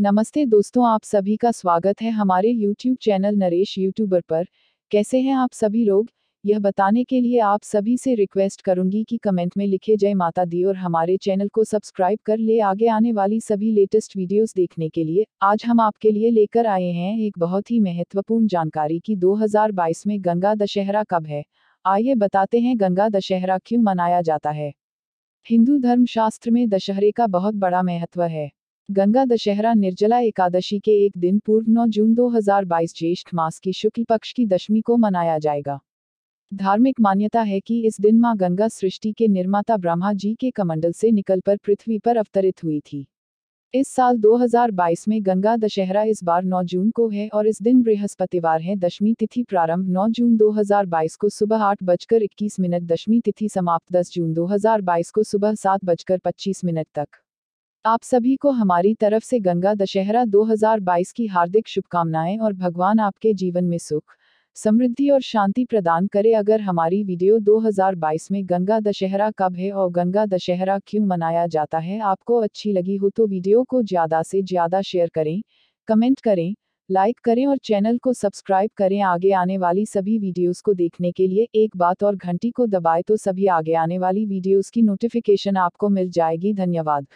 नमस्ते दोस्तों आप सभी का स्वागत है हमारे YouTube चैनल नरेश यूट्यूबर पर कैसे हैं आप सभी लोग यह बताने के लिए आप सभी से रिक्वेस्ट करूंगी कि कमेंट में लिखे जय माता दी और हमारे चैनल को सब्सक्राइब कर ले आगे आने वाली सभी लेटेस्ट वीडियोस देखने के लिए आज हम आपके लिए लेकर आए हैं एक बहुत ही महत्वपूर्ण जानकारी कि 2022 में गंगा दशहरा कब है आइए बताते हैं गंगा दशहरा क्यों मनाया जाता है हिंदू धर्म शास्त्र में दशहरे का बहुत बड़ा महत्व है गंगा दशहरा निर्जला एकादशी के एक दिन पूर्व 9 जून 2022 ज्येष्ठ मास की शुक्ल पक्ष की दशमी को मनाया जाएगा धार्मिक मान्यता है कि इस दिन मां गंगा सृष्टि के निर्माता ब्रह्मा जी के कमंडल से निकलकर पृथ्वी पर अवतरित हुई थी इस साल 2022 में गंगा दशहरा इस बार 9 जून को है और इस दिन बृहस्पतिवार है दशमी तिथि प्रारंभ 9 जून 2022 को सुबह आठ बजकर इक्कीस मिनट दशमी तिथि समाप्त 10 जून 2022 को सुबह सात बजकर पच्चीस मिनट तक आप सभी को हमारी तरफ से गंगा दशहरा 2022 की हार्दिक शुभकामनाएं और भगवान आपके जीवन में सुख समृद्धि और शांति प्रदान करे अगर हमारी वीडियो 2022 में गंगा दशहरा कब है और गंगा दशहरा क्यों मनाया जाता है आपको अच्छी लगी हो तो वीडियो को ज़्यादा से ज़्यादा शेयर करें कमेंट करें लाइक करें और चैनल को सब्सक्राइब करें आगे आने वाली सभी वीडियोस को देखने के लिए एक बात और घंटी को दबाए तो सभी आगे आने वाली वीडियोस की नोटिफिकेशन आपको मिल जाएगी धन्यवाद